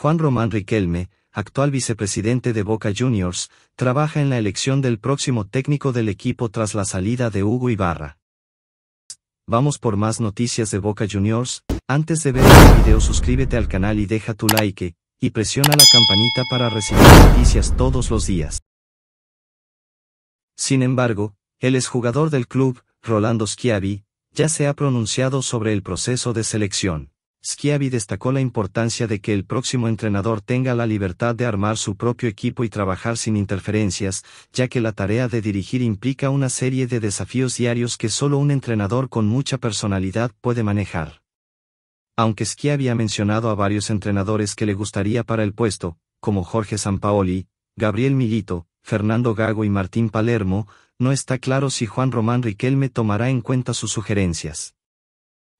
Juan Román Riquelme, actual vicepresidente de Boca Juniors, trabaja en la elección del próximo técnico del equipo tras la salida de Hugo Ibarra. Vamos por más noticias de Boca Juniors, antes de ver el este video suscríbete al canal y deja tu like, y presiona la campanita para recibir noticias todos los días. Sin embargo, el exjugador del club, Rolando Schiavi, ya se ha pronunciado sobre el proceso de selección. Schiavi destacó la importancia de que el próximo entrenador tenga la libertad de armar su propio equipo y trabajar sin interferencias, ya que la tarea de dirigir implica una serie de desafíos diarios que solo un entrenador con mucha personalidad puede manejar. Aunque Schiavi ha mencionado a varios entrenadores que le gustaría para el puesto, como Jorge Sampaoli, Gabriel Milito, Fernando Gago y Martín Palermo, no está claro si Juan Román Riquelme tomará en cuenta sus sugerencias.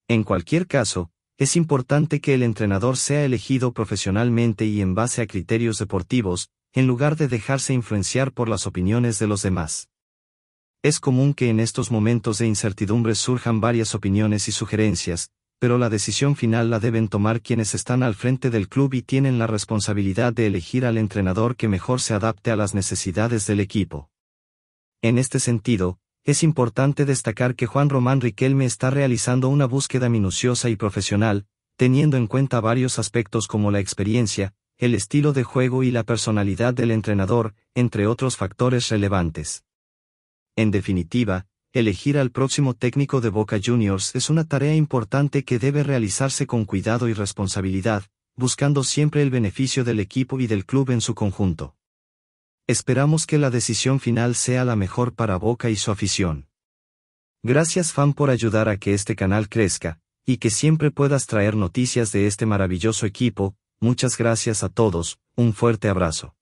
En cualquier caso, es importante que el entrenador sea elegido profesionalmente y en base a criterios deportivos, en lugar de dejarse influenciar por las opiniones de los demás. Es común que en estos momentos de incertidumbre surjan varias opiniones y sugerencias, pero la decisión final la deben tomar quienes están al frente del club y tienen la responsabilidad de elegir al entrenador que mejor se adapte a las necesidades del equipo. En este sentido, es importante destacar que Juan Román Riquelme está realizando una búsqueda minuciosa y profesional, teniendo en cuenta varios aspectos como la experiencia, el estilo de juego y la personalidad del entrenador, entre otros factores relevantes. En definitiva, elegir al próximo técnico de Boca Juniors es una tarea importante que debe realizarse con cuidado y responsabilidad, buscando siempre el beneficio del equipo y del club en su conjunto. Esperamos que la decisión final sea la mejor para Boca y su afición. Gracias fan por ayudar a que este canal crezca, y que siempre puedas traer noticias de este maravilloso equipo, muchas gracias a todos, un fuerte abrazo.